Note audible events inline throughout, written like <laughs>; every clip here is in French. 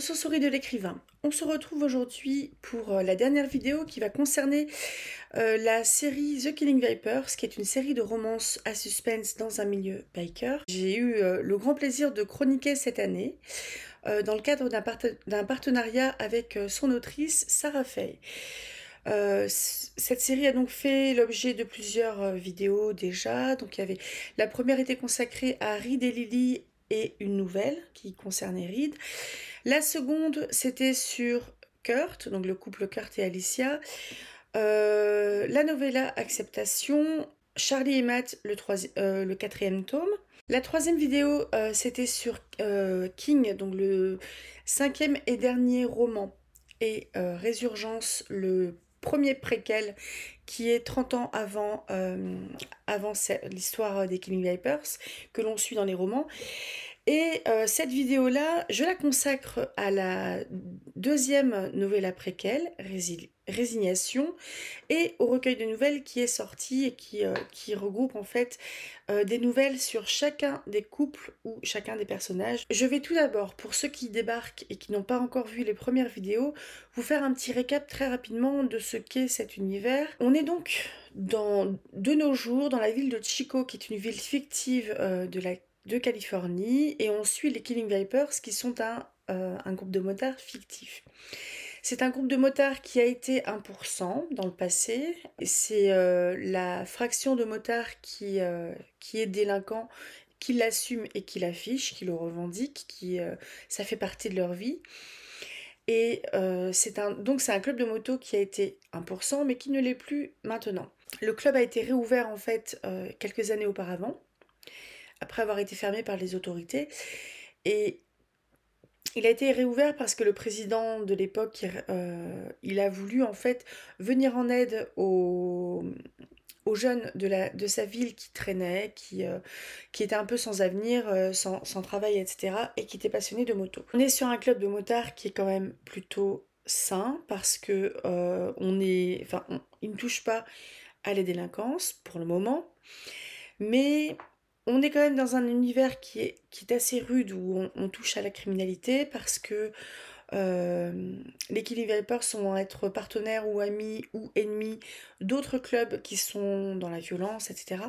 Sensori de l'écrivain. On se retrouve aujourd'hui pour euh, la dernière vidéo qui va concerner euh, la série The Killing Vipers, qui est une série de romances à suspense dans un milieu biker. J'ai eu euh, le grand plaisir de chroniquer cette année dans le cadre d'un partenariat avec son autrice Sarah Fay. cette série a donc fait l'objet de plusieurs vidéos déjà. Donc y avait la première était consacrée à Reed et Lily et une nouvelle qui concernait Reed. La seconde, c'était sur Kurt, donc le couple Kurt et Alicia. Euh, la novella Acceptation, Charlie et Matt, le, euh, le quatrième tome. La troisième vidéo, euh, c'était sur euh, King, donc le cinquième et dernier roman, et Résurgence, le premier préquel qui est 30 ans avant, euh, avant l'histoire des Killing Vipers que l'on suit dans les romans. Et euh, cette vidéo-là, je la consacre à la deuxième après-quelle, résilie résignation et au recueil de nouvelles qui est sorti et qui, euh, qui regroupe en fait euh, des nouvelles sur chacun des couples ou chacun des personnages. Je vais tout d'abord, pour ceux qui débarquent et qui n'ont pas encore vu les premières vidéos, vous faire un petit récap très rapidement de ce qu'est cet univers. On est donc dans, de nos jours dans la ville de Chico, qui est une ville fictive euh, de la de Californie et on suit les Killing Vipers qui sont un, un groupe de motards fictifs. C'est un groupe de motards qui a été 1% dans le passé. C'est euh, la fraction de motards qui, euh, qui est délinquant, qui l'assume et qui l'affiche, qui le revendique, qui euh, ça fait partie de leur vie. Et c'est un, donc c'est un club de moto qui a été 1%, mais qui ne l'est plus maintenant. Le club a été réouvert en fait quelques années auparavant, après avoir été fermé par les autorités. Et il a été réouvert parce que le président de l'époque, il euh, a voulu en fait venir en aide aux, jeunes de, la, de sa ville qui traînaient, qui, euh, qui étaient un peu sans avenir, euh, sans, travail, etc. et qui étaient passionnés de moto. On est sur un club de motards qui est quand même plutôt sain parce que on est, enfin, il ne touche pas à la délinquance pour le moment, mais on est quand même dans un univers qui est, qui est assez rude où on, touche à la criminalité parce que euh, les Killy Vapors sont être partenaires ou amis ou ennemis d'autres clubs qui sont dans la violence, etc.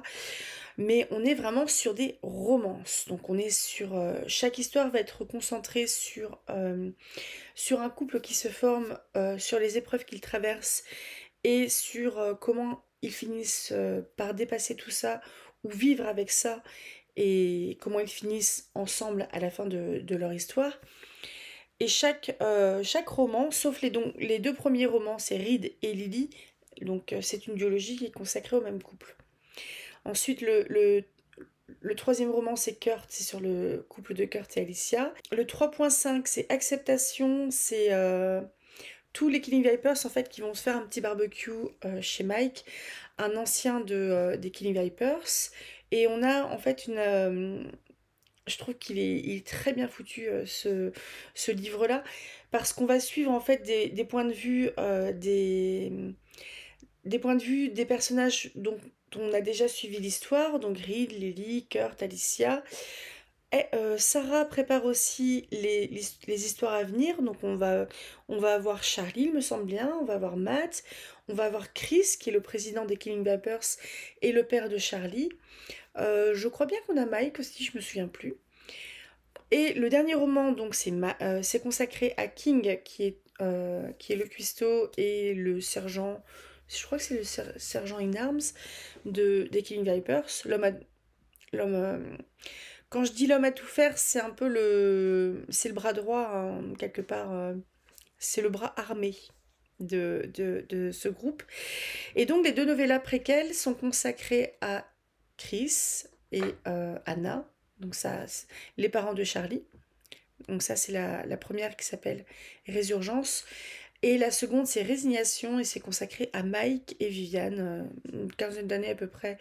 Mais on est vraiment sur des romances. Donc on est sur... Euh, chaque histoire va être concentrée sur, euh, sur un couple qui se forme, sur les épreuves qu'ils traversent et sur comment ils finissent par dépasser tout ça ou vivre avec ça et comment ils finissent ensemble à la fin de, leur histoire. Et chaque, euh, chaque roman, sauf les, les deux premiers romans, c'est Reed et Lily, donc euh, c'est une biologie qui est consacrée au même couple. Ensuite, le, le, troisième roman, c'est Kurt, c'est sur le couple de Kurt et Alicia. Le 3.5, c'est Acceptation, c'est... Euh, tous les Killing Vipers en fait qui vont se faire un petit barbecue euh, chez Mike, un ancien de, euh, des Killing Vipers. Et on a en fait une. Euh, je trouve qu'il est, il très bien foutu ce, livre-là, parce qu'on va suivre en fait des, des points de vue des, des points de vue des personnages dont on a déjà suivi l'histoire, donc Reed, Lily, Kurt, Alicia. Eh, euh, Sarah prépare aussi les, les, histoires à venir. Donc on va, on va avoir Charlie, il me semble bien, on va avoir Matt, on va avoir Chris, qui est le président des Killing Vipers, et le père de Charlie. Euh, je crois bien qu'on a Mike aussi, je me souviens plus. Et le dernier roman, donc, c'est euh, c'est consacré à King, qui est, qui est le cuistot et le sergent, je crois que c'est le sergent in arms de, des Killing Vipers, l'homme l'homme quand je dis l'homme à tout faire, c'est un peu le, c'est le bras droit, hein, quelque part. Euh, c'est le bras armé de, de, de, ce groupe. Et donc, les deux novellas préquelles sont consacrées à Chris et euh, Anna, donc ça, les parents de Charlie. Donc ça, c'est la, la, première qui s'appelle Résurgence. Et la seconde, c'est Résignation, et c'est consacré à Mike et Viviane, euh, une quinzaine d'années à peu près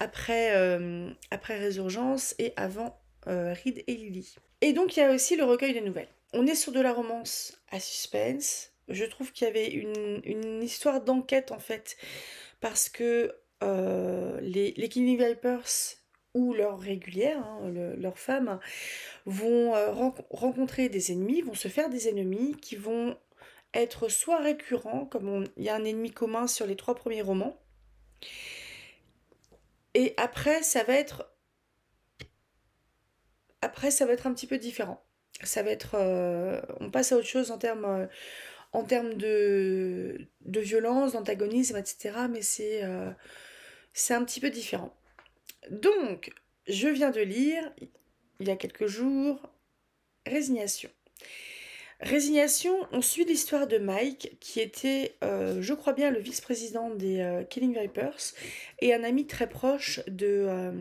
après, euh, après Résurgence et avant euh, Reed et Lily. Et donc il y a aussi le recueil de nouvelles. On est sur de la romance à suspense. Je trouve qu'il y avait une, histoire d'enquête en fait, parce que euh, les, les Vipers ou leurs régulières, hein, leurs femmes, vont rencontrer des ennemis, vont se faire des ennemis qui vont être soit récurrents, comme il y a un ennemi commun sur les trois premiers romans, et après, ça va être. Après, ça va être un petit peu différent. Ça va être. Euh, on passe à autre chose en termes. Euh, en de, de violence, d'antagonisme, etc. Mais c'est euh, c'est un petit peu différent. Donc, je viens de lire, il y a quelques jours, Résignation. Résignation, on suit l'histoire de Mike, qui était, euh, je crois bien, le vice-président des euh, Killing Vipers et un ami très proche de, euh,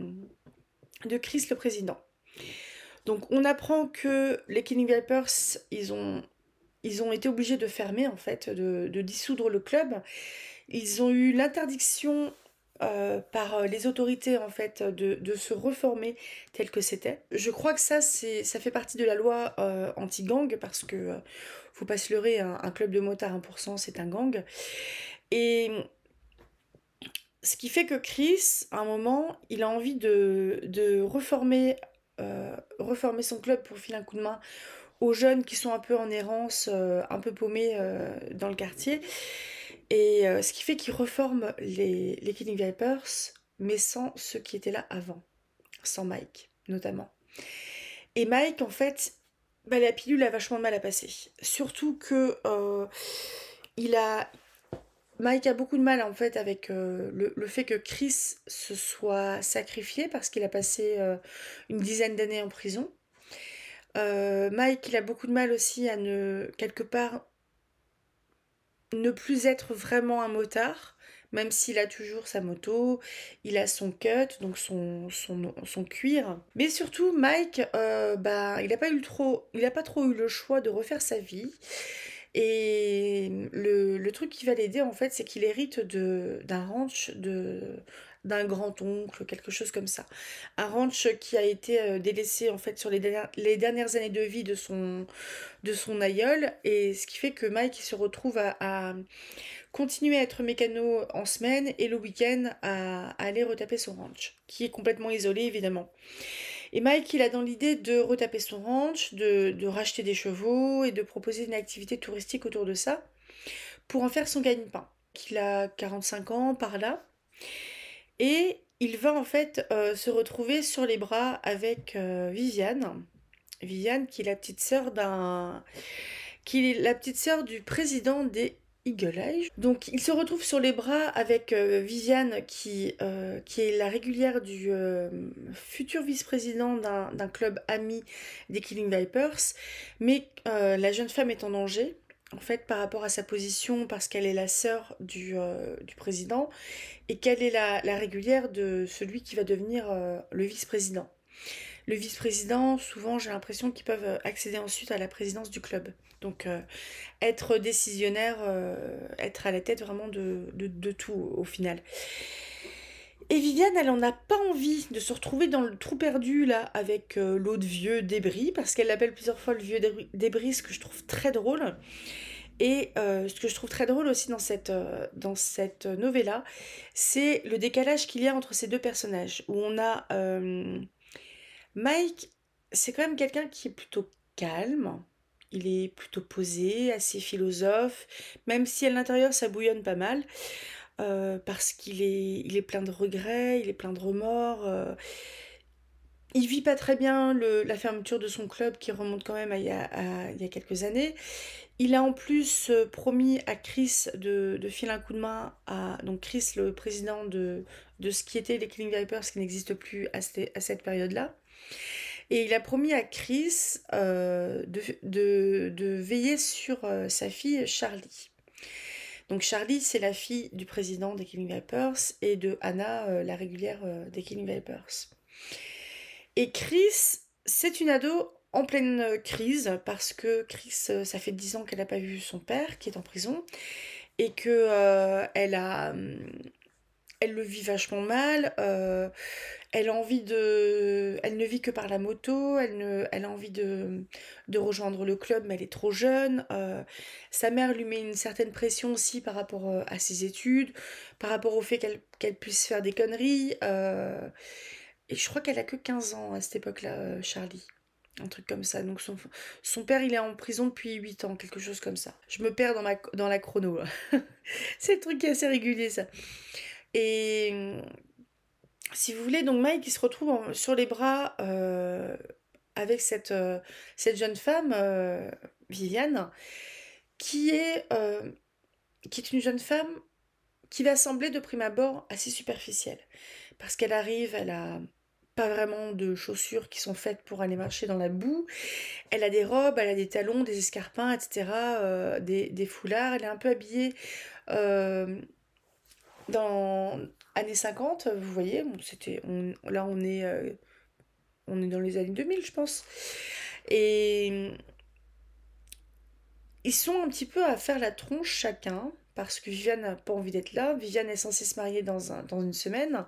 de Chris le président. Donc on apprend que les Killing Vipers, ils ont, ils ont été obligés de fermer, en fait, de dissoudre le club. Ils ont eu l'interdiction euh, par euh, les autorités en fait de, se reformer tel que c'était. Je crois que ça ça fait partie de la loi euh, anti-gang parce que vous faut pas hein, un, club de motards 1% c'est un gang. Et ce qui fait que Chris, à un moment, il a envie de, reformer, reformer son club pour filer un coup de main aux jeunes qui sont un peu en errance, un peu paumés dans le quartier. Et euh, ce qui fait qu'il reforme les, Killing Vipers, mais sans ceux qui étaient là avant, sans Mike notamment. Et Mike, en fait, bah, la pilule a vachement de mal à passer. Surtout que euh, il a. Mike a beaucoup de mal en fait avec euh, le, fait que Chris se soit sacrifié parce qu'il a passé une dizaine d'années en prison. Mike, il a beaucoup de mal aussi à ne quelque part ne plus être vraiment un motard, même s'il a toujours sa moto, il a son cut, donc son, son, son cuir. Mais surtout, Mike, euh, bah, il n'a pas, eu trop, pas trop eu le choix de refaire sa vie. Et le, le truc qui va l'aider, en fait, c'est qu'il hérite d'un ranch de, d'un grand-oncle, quelque chose comme ça. Un ranch qui a été euh, délaissé en fait sur les dernières, années de vie de son, de son aïeul, et ce qui fait que Mike se retrouve à, continuer à être mécano en semaine et le week-end à, aller retaper son ranch, qui est complètement isolé évidemment. Et Mike, il a dans l'idée de retaper son ranch, de, de racheter des chevaux et de proposer une activité touristique autour de ça pour en faire son gagne-pain. Il a 45 ans par là. Et il va en fait euh, se retrouver sur les bras avec euh, Viviane. Viviane qui est la petite sœur d'un qui est la petite sœur du président des Eagle Eyes. Donc il se retrouve sur les bras avec euh, Viviane qui, qui est la régulière du futur vice-président d'un club ami des Killing Vipers. Mais la jeune femme est en danger en fait, par rapport à sa position, parce qu'elle est la sœur du, euh, président, et qu'elle est la, régulière de celui qui va devenir euh, le vice-président. Le vice-président, souvent, j'ai l'impression qu'ils peuvent euh, accéder ensuite à la présidence du club. Donc, être décisionnaire, être à la tête vraiment de, de tout au final. Et Viviane, elle en a pas envie de se retrouver dans le trou perdu là avec euh, l'autre vieux débris, parce qu'elle l'appelle plusieurs fois le vieux débris, ce que je trouve très drôle. Et euh, ce que je trouve très drôle aussi dans cette, euh, dans cette novella, c'est le décalage qu'il y a entre ces deux personnages, où on a Mike, c'est quand même quelqu'un qui est plutôt calme, il est plutôt posé, assez philosophe, même si à l'intérieur ça bouillonne pas mal. Euh, parce qu'il est, est plein de regrets, il est plein de remords. Euh, il vit pas très bien la fermeture de son club qui remonte quand même à il y a, quelques années. Il a en plus euh, promis à Chris de, de filer un coup de main à donc Chris, le président de, de ce qui était les Killing Vipers, qui n'existe plus à, cette, période-là. Et il a promis à Chris de, de, veiller sur sa fille Charlie. Donc Charlie, c'est la fille du président des Killing Vipers et de Anna, euh, la régulière euh, des Killing Vipers. Et Chris, c'est une ado en pleine crise parce que Chris, euh, ça fait 10 ans qu'elle n'a pas vu son père qui est en prison et que elle a hum, elle le vit vachement mal elle a envie de. Elle ne vit que par la moto, elle, ne... elle a envie de... rejoindre le club, mais elle est trop jeune. Euh, sa mère lui met une certaine pression aussi par rapport euh, à ses études, par rapport au fait qu'elle puisse faire des conneries. Euh, et je crois qu'elle a que 15 ans à cette époque-là, Charlie. Un truc comme ça. Donc son... son, père, il est en prison depuis 8 ans, quelque chose comme ça. Je me perds dans, ma... dans la chrono. <laughs> C'est le truc qui est assez régulier, ça. Et si vous voulez, donc Mike, qui se retrouve sur les bras euh, avec cette, euh, cette, jeune femme, euh, Viviane, qui est, qui est une jeune femme qui va sembler de prime abord assez superficielle. Parce qu'elle arrive, elle a pas vraiment de chaussures qui sont faites pour aller marcher dans la boue. Elle a des robes, elle a des talons, des escarpins, etc., des, foulards. Elle est un peu habillée dans, Années 50, vous voyez, c'était là on est, euh, on est dans les années 2000, je pense. Et ils sont un petit peu à faire la tronche chacun, parce que Viviane n'a pas envie d'être là. Viviane est censée se marier dans, dans une semaine.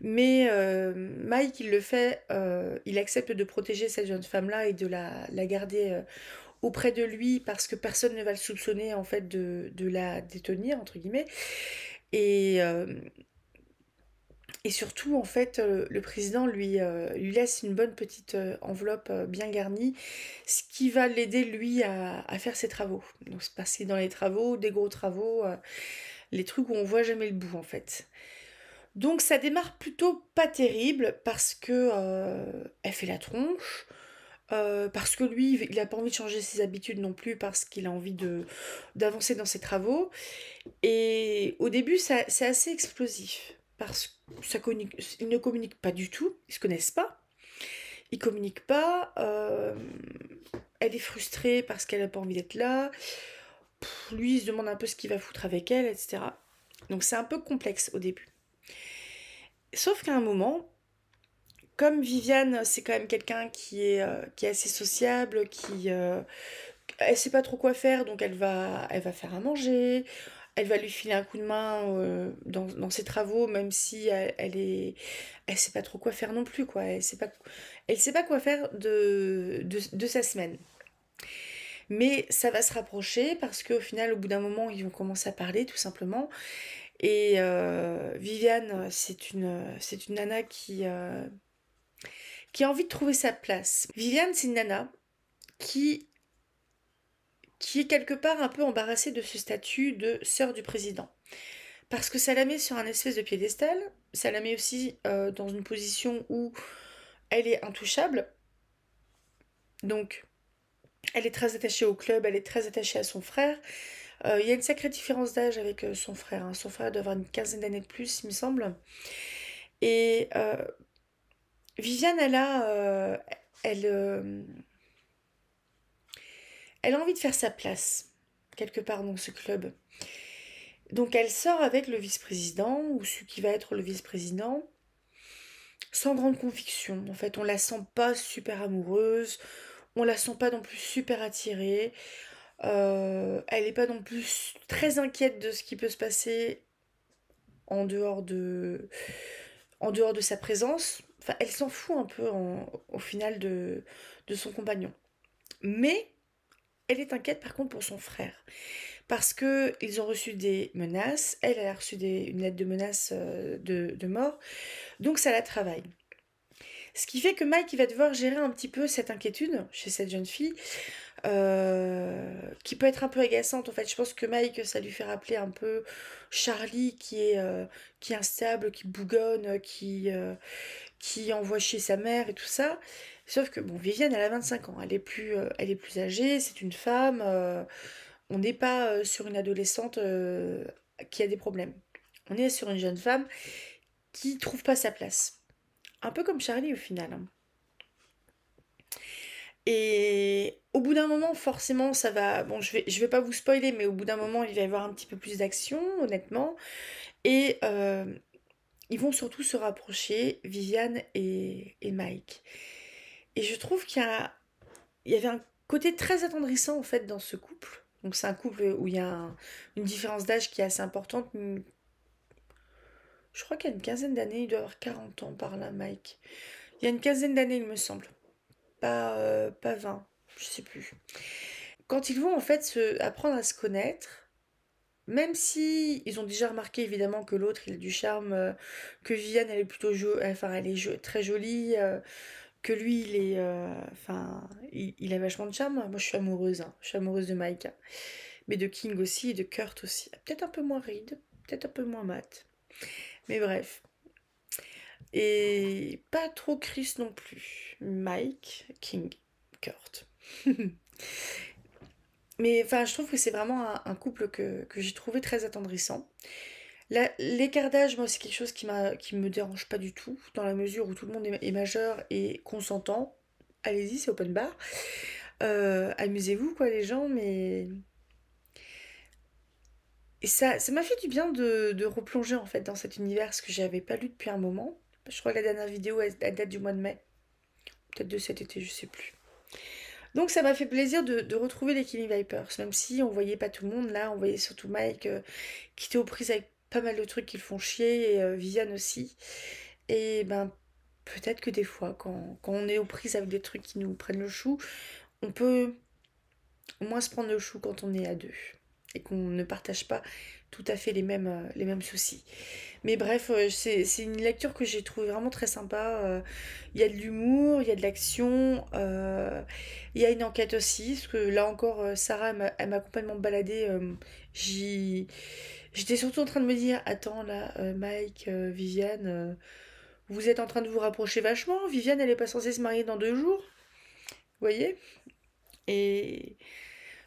Mais euh, Mike, il le fait, euh, il accepte de protéger cette jeune femme-là et de la, garder auprès de lui parce que personne ne va le soupçonner en fait de, de la détenir, entre guillemets. Et et surtout, en fait, euh, le, président lui, euh, lui, laisse une bonne petite euh, enveloppe bien garnie, ce qui va l'aider, lui, à, faire ses travaux. Donc, qu'il passer dans les travaux, des gros travaux, les trucs où on voit jamais le bout, en fait. Donc, ça démarre plutôt pas terrible parce que elle fait la tronche. parce que lui, il n'a pas envie de changer ses habitudes non plus, parce qu'il a envie d'avancer dans ses travaux. Et au début, c'est assez explosif parce qu'ils ne communiquent pas du tout, ils se connaissent pas, ils communiquent pas, euh, elle est frustrée parce qu'elle n'a pas envie d'être là, lui il se demande un peu ce qu'il va foutre avec elle, etc. Donc c'est un peu complexe au début. Sauf qu'à un moment, comme Viviane, c'est quand même quelqu'un qui est, euh, qui est assez sociable, qui... Euh, elle sait pas trop quoi faire, donc elle va, elle va faire à manger, elle va lui filer un coup de main euh, dans, ses travaux, même si elle, est, elle sait pas trop quoi faire non plus, quoi. Elle sait pas, elle sait pas quoi faire de, de, sa semaine. Mais ça va se rapprocher parce qu'au final, au bout d'un moment, ils vont commencer à parler, tout simplement. Et euh, Viviane, c'est une, c'est une nana qui, euh, qui a envie de trouver sa place. Viviane, c'est une nana qui qui est quelque part un peu embarrassée de ce statut de sœur du président. Parce que ça la met sur un espèce de piédestal, ça la met aussi euh, dans une position où elle est intouchable. Donc, elle est très attachée au club, elle est très attachée à son frère. Euh, il y a une sacrée différence d'âge avec euh, son frère. Hein. Son frère doit avoir une quinzaine d'années de plus, il me semble. Et Viviane, elle a... elle, elle a envie de faire sa place, quelque part dans ce club. Donc elle sort avec le vice-président ou celui qui va être le vice-président sans grande conviction. En fait, on la sent pas super amoureuse, on la sent pas non plus super attirée. Euh, elle n'est pas non plus très inquiète de ce qui peut se passer en dehors de, en dehors de sa présence. Enfin, elle s'en fout un peu au final de, de son compagnon. Mais elle est inquiète par contre pour son frère parce que ils ont reçu des menaces. Elle, elle a reçu une lettre de menace euh, de, mort, donc ça la travaille. Ce qui fait que Mike va devoir gérer un petit peu cette inquiétude chez cette jeune fille, euh, qui peut être un peu agaçante en fait. Je pense que Mike, ça lui fait rappeler un peu Charlie qui est, euh, qui instable, qui bougonne, qui, qui envoie chez sa mère et tout ça. Sauf que bon, Viviane, elle a 25 ans, elle est plus, euh, elle est plus âgée, c'est une femme. Euh, on n'est pas euh, sur une adolescente qui a des problèmes. On est sur une jeune femme qui trouve pas sa place. Un peu comme Charlie au final. Hein. Et au bout d'un moment, forcément, ça va. Bon, je vais, je vais pas vous spoiler, mais au bout d'un moment, il va y avoir un petit peu plus d'action, honnêtement. Et ils vont surtout se rapprocher, Viviane et, et Mike. Et je trouve qu'il y, y, avait un côté très attendrissant en fait dans ce couple. Donc c'est un couple où il y a une différence d'âge qui est assez importante. Je crois qu'il y a une quinzaine d'années, il doit avoir 40 ans par là, Mike. Il y a une quinzaine d'années, il me semble. Pas, euh, pas 20, je sais plus. Quand ils vont en fait se, apprendre à se connaître, même si ils ont déjà remarqué évidemment que l'autre il a du charme, euh, que Viviane elle est plutôt enfin, elle est très jolie, euh, que lui, il est. Euh, enfin, il, a vachement de charme. Moi, je suis amoureuse. Hein. Je suis amoureuse de Mike. Mais de King aussi et de Kurt aussi. Peut-être un peu moins ride, peut-être un peu moins mat. Mais bref. Et pas trop Chris non plus. Mike, King, Kurt. <laughs> Mais enfin, je trouve que c'est vraiment un, couple que, que j'ai trouvé très attendrissant. L'écartage, moi, c'est quelque chose qui, qui me dérange pas du tout, dans la mesure où tout le monde est, majeur et consentant. Allez-y, c'est open bar. Euh, amusez-vous, quoi, les gens, mais. Et ça m'a fait du bien de, replonger, en fait, dans cet univers, que j'avais pas lu depuis un moment. Je crois que la dernière vidéo, elle, date du mois de mai. Peut-être de cet été, je sais plus. Donc ça m'a fait plaisir de, retrouver les Killing Vipers, même si on voyait pas tout le monde là, on voyait surtout Mike euh, qui était aux prises avec pas mal de trucs qui le font chier, et euh, Viviane aussi. Et ben, peut-être que des fois, quand, on est aux prises avec des trucs qui nous prennent le chou, on peut au moins se prendre le chou quand on est à deux et qu'on ne partage pas tout à fait les mêmes, euh, les mêmes soucis. Mais bref, euh, c'est une lecture que j'ai trouvée vraiment très sympa. Il y a de l'humour, il y a de l'action, il y a une enquête aussi, parce que là encore, Sarah, elle m'a complètement baladée. J'y J'étais surtout en train de me dire, attends là, euh, Mike, euh, Viviane, euh, vous êtes en train de vous rapprocher vachement. Viviane, elle n'est pas censée se marier dans deux jours. Vous voyez Et...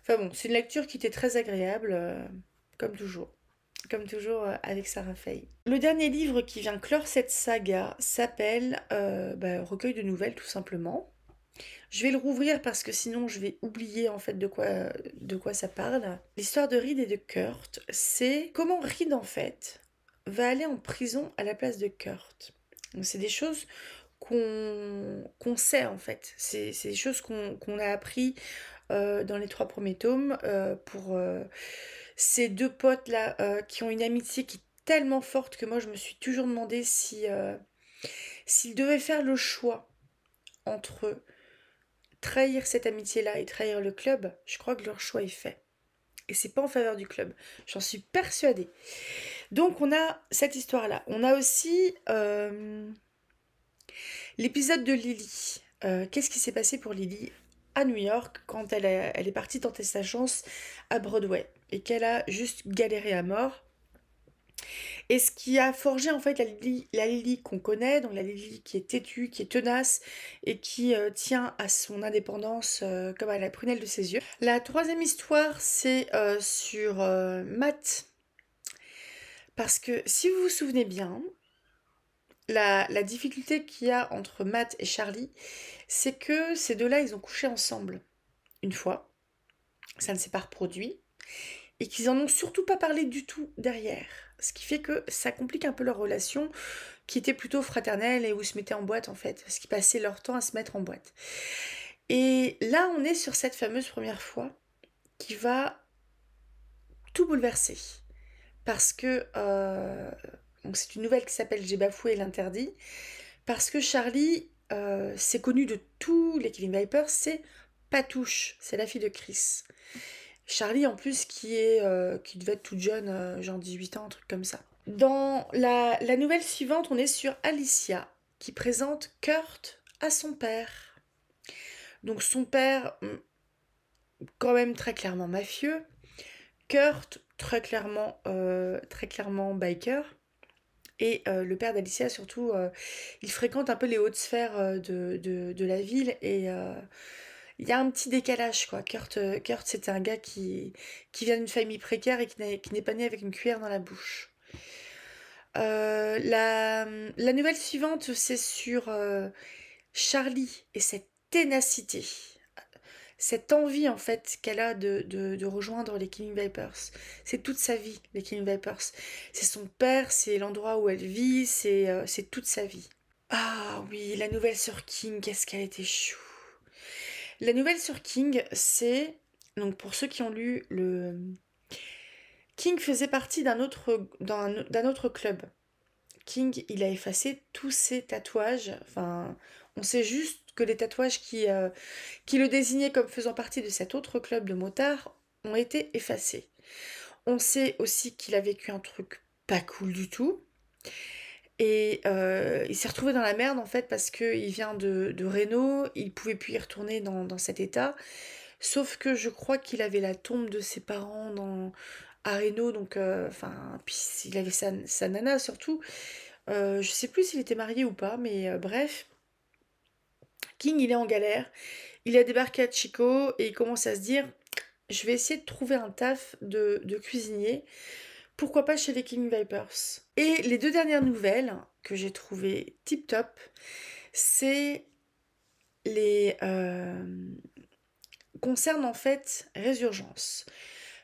Enfin bon, c'est une lecture qui était très agréable, comme toujours. Comme toujours avec Sarah Fay. Le dernier livre qui vient clore cette saga s'appelle bah, Recueil de nouvelles, tout simplement. Je vais le rouvrir parce que sinon je vais oublier en fait de quoi, de quoi ça parle. L'histoire de Reed et de Kurt, c'est comment Reed en fait va aller en prison à la place de Kurt. c'est des choses qu'on sait en fait. C'est des choses qu'on a appris euh, dans les trois premiers tomes euh, pour euh, ces deux potes là qui ont une amitié qui est tellement forte que moi je me suis toujours demandé si s'ils devaient faire le choix entre eux trahir cette amitié-là et trahir le club, je crois que leur choix est fait. Et c'est pas en faveur du club, j'en suis persuadée. Donc on a cette histoire-là. On a aussi euh, l'épisode de Lily. Euh, qu'est-ce qui s'est passé pour Lily à New York quand elle, elle est partie tenter sa chance à Broadway et qu'elle a juste galéré à mort et ce qui a forgé en fait la Lily, qu'on connaît, donc la Lily qui est têtue, qui est tenace et qui euh, tient à son indépendance euh, comme à la prunelle de ses yeux. La troisième histoire, c'est euh, sur Matt. Parce que si vous vous souvenez bien, la, la difficulté qu'il y a entre Matt et Charlie, c'est que ces deux-là, ils ont couché ensemble une fois. Ça ne s'est pas reproduit. Et qu'ils en ont surtout pas parlé du tout derrière ce qui fait que ça complique un peu leur relation qui était plutôt fraternelle et où ils se mettaient en boîte en fait, parce qu'ils passaient leur temps à se mettre en boîte. Et là, on est sur cette fameuse première fois qui va tout bouleverser. Parce que euh, Donc, c'est une nouvelle qui s'appelle J'ai bafoué l'interdit. Parce que Charlie, euh, c'est connu de tous les Kevin Vipers, c'est Patouche, c'est la fille de Chris. Charlie en plus qui est euh, qui devait être toute jeune, euh, genre 18 ans, un truc comme ça. Dans la, nouvelle suivante, on est sur Alicia qui présente Kurt à son père. Donc son père, hum, quand même très clairement mafieux. Kurt, très clairement, euh, très clairement biker. Et le père d'Alicia, surtout, il fréquente un peu les hautes sphères de, de, de la ville et il y a un petit décalage quoi. Kurt, euh, Kurt c'était un gars qui, qui vient d'une famille précaire et qui n'est pas né avec une cuillère dans la bouche. Euh, la, nouvelle suivante, c'est sur euh, Charlie et cette ténacité, cette envie en fait qu'elle a de, rejoindre les King Vipers. C'est toute sa vie, les King Vipers. C'est son père, c'est l'endroit où elle vit, c'est c'est toute sa vie. Ah oui, la nouvelle sur King, qu'est-ce qu'elle était chou la nouvelle sur King, c'est. Donc pour ceux qui ont lu le. King faisait partie d'un autre, d'un autre club. King, il a effacé tous ses tatouages. Enfin, on sait juste que les tatouages qui, euh, qui le désignaient comme faisant partie de cet autre club de motards ont été effacés. On sait aussi qu'il a vécu un truc pas cool du tout. Et euh, il s'est retrouvé dans la merde en fait parce qu'il vient de, de Reno, il pouvait plus y retourner dans, cet état. Sauf que je crois qu'il avait la tombe de ses parents dans, à Reno, donc euh, enfin, puis il avait sa, nana surtout. Euh, je sais plus s'il était marié ou pas, mais euh, bref. King, il est en galère. Il a débarqué à Chico et il commence à se dire je vais essayer de trouver un taf de, de cuisinier pourquoi pas chez les King Vipers. Et les deux dernières nouvelles que j'ai trouvées tip top, c'est les euh, concernent concerne en fait Résurgence.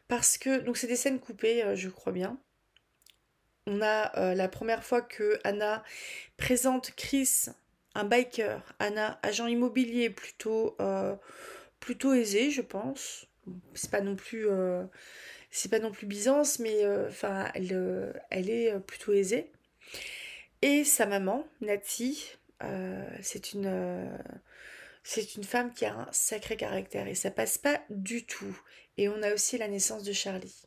Parce que donc c'est des scènes coupées, euh, je crois bien. On a euh, la première fois que Anna présente Chris, un biker, Anna, agent immobilier plutôt plutôt aisé, je pense. C'est pas non plus c'est pas non plus Byzance, mais euh, enfin, elle, euh, est euh, plutôt aisée. Et sa maman, Nati, c'est une, c'est une femme qui a un sacré caractère et ça passe pas du tout. Et on a aussi la naissance de Charlie.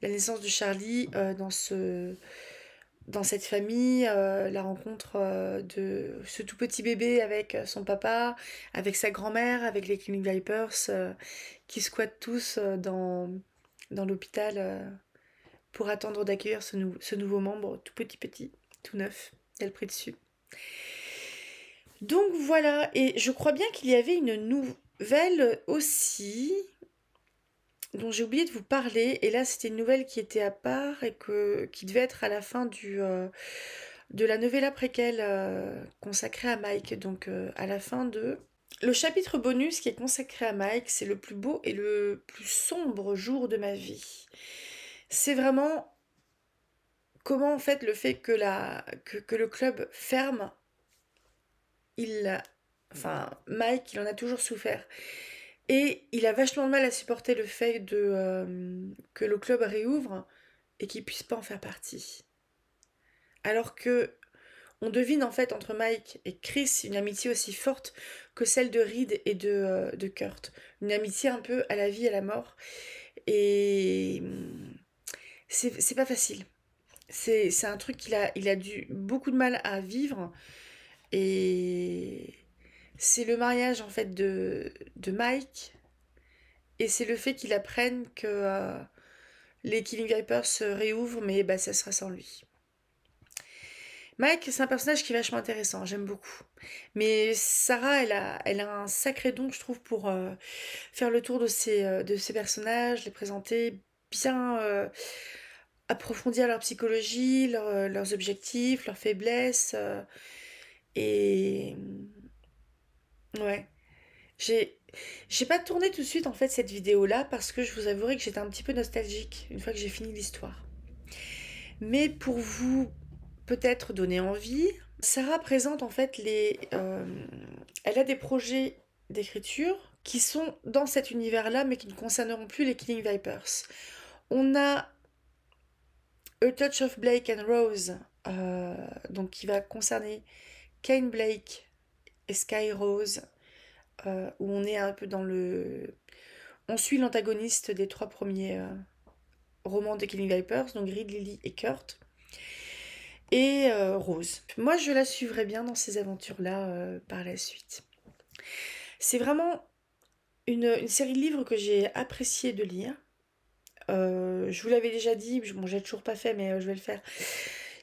La naissance de Charlie dans ce dans cette famille, euh, la rencontre euh, de ce tout petit bébé avec son papa, avec sa grand-mère, avec les Clinic Vipers, euh, qui squattent tous dans, dans l'hôpital pour attendre d'accueillir ce, nouveau membre tout petit petit, tout neuf. elle prit dessus. Donc voilà, et je crois bien qu'il y avait une nouvelle aussi dont j'ai oublié de vous parler. Et là, c'était une nouvelle qui était à part et que, qui devait être à la fin du, euh, de la nouvelle après-quelle euh, consacrée à Mike. Donc, euh, à la fin de. Le chapitre bonus qui est consacré à Mike, c'est le plus beau et le plus sombre jour de ma vie. C'est vraiment comment en fait le fait que, la, que, que le club ferme, il, enfin Mike, il en a toujours souffert. Et il a vachement de mal à supporter le fait de, euh, que le club réouvre et qu'il puisse pas en faire partie. Alors que on devine en fait entre Mike et Chris une amitié aussi forte que celle de Reed et de, euh, Kurt. Une amitié un peu à la vie, et à la mort. Et mm, c'est pas facile. C'est un truc qu'il a, il a dû beaucoup de mal à vivre. Et c'est le mariage en fait de, de Mike et c'est le fait qu'il apprenne que euh, les Killing Vipers se réouvrent, mais bah, ça sera sans lui. Mike, c'est un personnage qui est vachement intéressant, j'aime beaucoup. Mais Sarah, elle a, elle a un sacré don, je trouve, pour euh, faire le tour de ces euh, de ces personnages, les présenter, bien approfondir leur psychologie, leurs objectifs, leurs faiblesses. et Ouais. J'ai pas tourné tout de suite en fait cette vidéo là parce que je vous avouerai que j'étais un petit peu nostalgique une fois que j'ai fini l'histoire. Mais pour vous peut-être donner envie, Sarah présente en fait les. Euh, elle a des projets d'écriture qui sont dans cet univers là mais qui ne concerneront plus les Killing Vipers. On a A Touch of Blake and Rose, euh, donc qui va concerner Kane Blake Sky Rose, euh, où on est un peu dans le. On suit l'antagoniste des trois premiers euh, romans de Killing Vipers, donc Reed, Lily et Kurt. Et euh, Rose. Moi, je la suivrai bien dans ces aventures-là par la suite. C'est vraiment une, série de livres que j'ai apprécié de lire. je vous l'avais déjà dit, bon, je toujours pas fait, mais je vais le faire.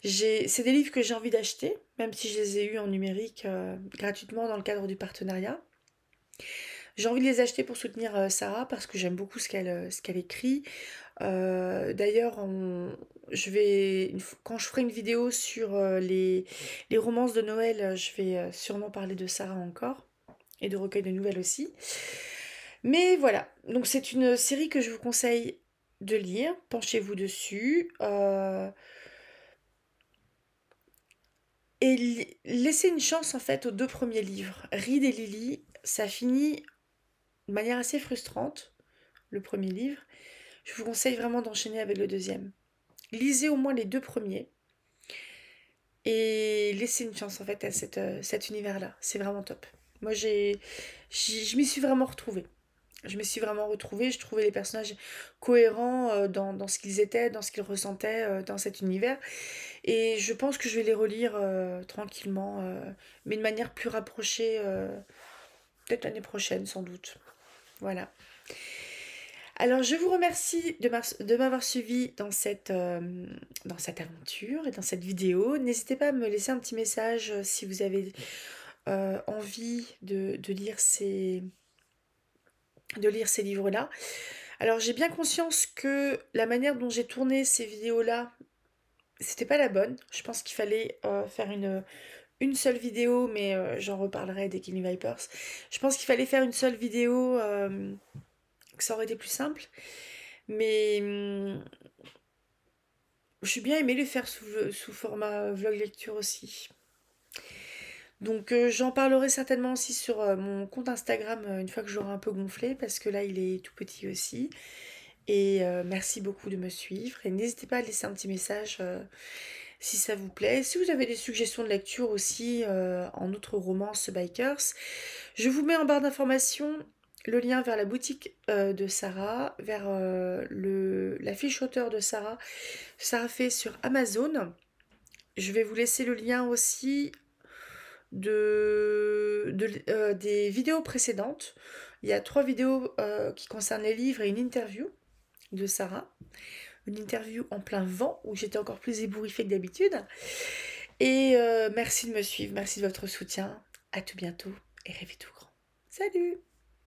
C'est des livres que j'ai envie d'acheter, même si je les ai eus en numérique euh, gratuitement dans le cadre du partenariat. J'ai envie de les acheter pour soutenir euh, Sarah parce que j'aime beaucoup ce qu'elle euh, écrit. D'ailleurs, je vais quand je ferai une vidéo sur les, les, romances de Noël, je vais sûrement parler de Sarah encore et de recueil de nouvelles aussi. Mais voilà, donc c'est une série que je vous conseille de lire. Penchez-vous dessus. Euh, et laisser une chance en fait aux deux premiers livres. Reed et Lily, ça finit de manière assez frustrante, le premier livre. Je vous conseille vraiment d'enchaîner avec le deuxième. Lisez au moins les deux premiers et laissez une chance en fait à euh, cet univers-là. C'est vraiment top. Moi, j'ai, je m'y suis vraiment retrouvée je me suis vraiment retrouvée, je trouvais les personnages cohérents euh, dans, ce qu'ils étaient, dans ce qu'ils ressentaient euh, dans cet univers. Et je pense que je vais les relire euh, tranquillement, mais de manière plus rapprochée, peut-être l'année prochaine sans doute. Voilà. Alors je vous remercie de m'avoir suivi dans cette, dans cette aventure et dans cette vidéo. N'hésitez pas à me laisser un petit message si vous avez envie de, de lire ces, de lire ces livres-là. Alors j'ai bien conscience que la manière dont j'ai tourné ces vidéos-là, c'était pas la bonne. Je pense qu'il fallait euh, faire une, une seule vidéo, mais euh, j'en reparlerai des Killing Vipers. Je pense qu'il fallait faire une seule vidéo, euh, que ça aurait été plus simple. Mais hum, je suis bien aimé le faire sous, sous format vlog lecture aussi. Donc euh, j'en parlerai certainement aussi sur euh, mon compte Instagram euh, une fois que j'aurai un peu gonflé parce que là il est tout petit aussi. Et merci beaucoup de me suivre et n'hésitez pas à laisser un petit message si ça vous plaît. Si vous avez des suggestions de lecture aussi en autre romance bikers, je vous mets en barre d'informations le lien vers la boutique de Sarah, vers l'affiche le, la fiche auteur de Sarah, Sarah fait sur Amazon. Je vais vous laisser le lien aussi de, euh, des vidéos précédentes. Il y a trois vidéos euh, qui concernent les livres et une interview de Sarah. Une interview en plein vent où j'étais encore plus ébouriffée que d'habitude. Et euh, merci de me suivre, merci de votre soutien. À tout bientôt et rêvez tout grand. Salut